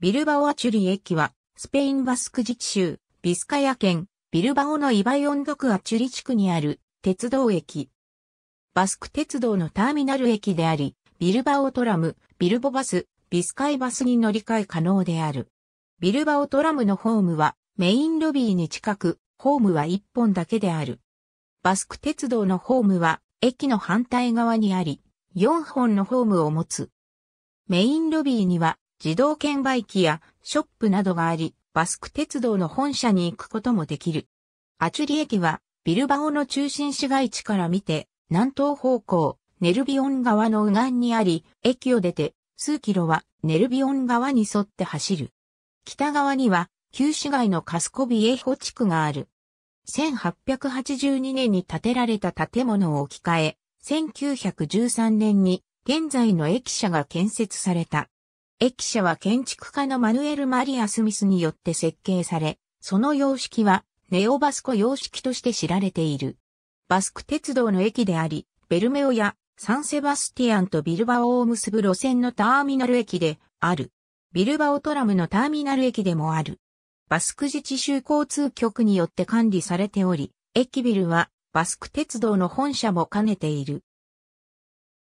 ビルバオアチュリ駅は、スペインバスク自治州、ビスカヤ県、ビルバオのイバイオンクアチュリ地区にある、鉄道駅。バスク鉄道のターミナル駅であり、ビルバオトラム、ビルボバス、ビスカイバスに乗り換え可能である。ビルバオトラムのホームは、メインロビーに近く、ホームは1本だけである。バスク鉄道のホームは、駅の反対側にあり、4本のホームを持つ。メインロビーには自動券売機やショップなどがあり、バスク鉄道の本社に行くこともできる。アチュリ駅は、ビルバオの中心市街地から見て、南東方向、ネルビオン川の右岸にあり、駅を出て、数キロはネルビオン川に沿って走る。北側には、旧市街のカスコビエホ地区がある。1882年に建てられた建物を置き換え、1913年に現在の駅舎が建設された。駅舎は建築家のマヌエル・マリア・スミスによって設計され、その様式はネオバスコ様式として知られている。バスク鉄道の駅であり、ベルメオやサンセバスティアンとビルバオを結ぶ路線のターミナル駅である。ビルバオトラムのターミナル駅でもある。バスク自治州交通局によって管理されており、駅ビルはバスク鉄道の本社も兼ねている。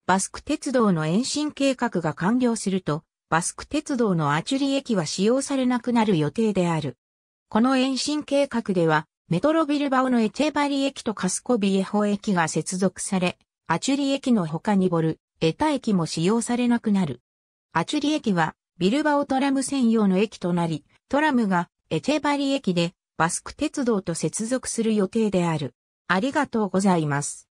バスク鉄道の延伸計画が完了すると、バスク鉄道のアチュリ駅は使用されなくなる予定である。この延伸計画では、メトロビルバオのエチェバリ駅とカスコビエホ駅が接続され、アチュリ駅の他にボル、エタ駅も使用されなくなる。アチュリ駅は、ビルバオトラム専用の駅となり、トラムがエチェバリ駅でバスク鉄道と接続する予定である。ありがとうございます。